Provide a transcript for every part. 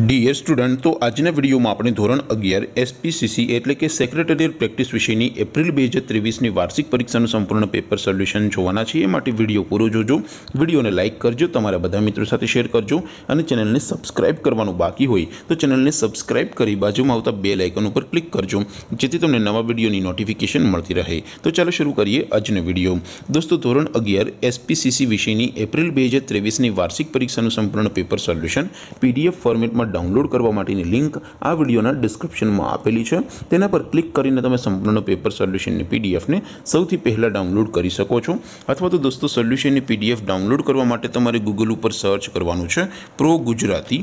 dear student તો આજના વિડીયોમાં આપણે ધોરણ અગિયાર એસપીસીસી એટલે કે સેક્રેટરીયલ પ્રેક્ટિસ વિશેની એપ્રિલ બે હજાર ત્રેવીસની વાર્ષિક પરીક્ષાનું સંપૂર્ણ પેપર સોલ્યુશન જોવાના છે એ માટે વિડીયો પૂરો જોજો વિડીયોને લાઇક કરજો તમારા બધા મિત્રો સાથે શેર કરજો અને ચેનલને સબસ્ક્રાઇબ કરવાનું બાકી હોય તો ચેનલને સબસ્ક્રાઇબ કરી બાજુમાં આવતા બે લાઇકન ઉપર ક્લિક કરજો જેથી તમને નવા વિડીયોની નોટિફિકેશન મળતી રહે તો ચાલો શરૂ કરીએ આજનો વિડીયો દોસ્તો ધોરણ અગિયાર એસપીસીસી વિશેની એપ્રિલ બે હજાર ત્રેવીસની વાર્ષિક પરીક્ષાનું સંપૂર્ણ પેપર સોલ્યુશન પીડીએફ ફોર્મેટમાં સ્વરૂપમાં ડાઉનલોડ કરવા માટેની લિંક આ વિડીયોના ડિસ્ક્રિપ્શનમાં આપેલી છે તેના પર ક્લિક કરીને તમે સંપૂર્ણ પેપર સોલ્યુશનની પીડીએફને સૌથી પહેલાં ડાઉનલોડ કરી શકો છો અથવા તો દોસ્તો સોલ્યુશનની પીડીએફ ડાઉનલોડ કરવા માટે તમારે ગૂગલ ઉપર સર્ચ કરવાનું છે પ્રો ગુજરાતી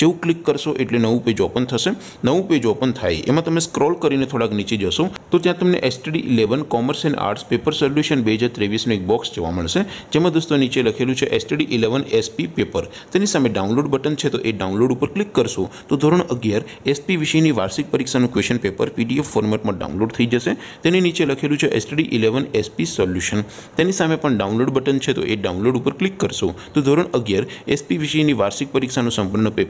જેવું ક્લિક કરશો એટલે નવું પેજ ઓપન થશે નવું પેજ ઓપન થાય એમાં તમે સ્ક્રોલ કરીને થોડાક નીચે જશો તો ત્યાં તમને STD eleven commerce and arts paper solution બે હજાર ત્રેવીસનું એક બોક્સ જોવા મળશે જેમાં દોસ્તો નીચે લખેલું છે એસટીડી ઇલેવન એસપી પેપર તેની સામે ડાઉનલોડ બટન છે તો એ ડાઉનલોડ ઉપર ક્લિક કરશો તો ધોરણ અગિયાર એસપી વિષયની વાર્ષિક પરીક્ષાનું ક્વેશ્ચન પેપર પીડીએફ ફોર્મેટમાં ડાઉનલોડ થઈ જશે તેની નીચે લખેલું છે એસટીડી ઇલેવન એસપી સોલ્યુશન તેની સામે પણ ડાઉનલોડ બટન છે તો એ ડાઉનલોડ ઉપર ક્લિક કરશો તો ધોરણ અગિયાર એસપી વિષયની વાર્ષિક પરીક્ષાનું સંપૂર્ણ પેપર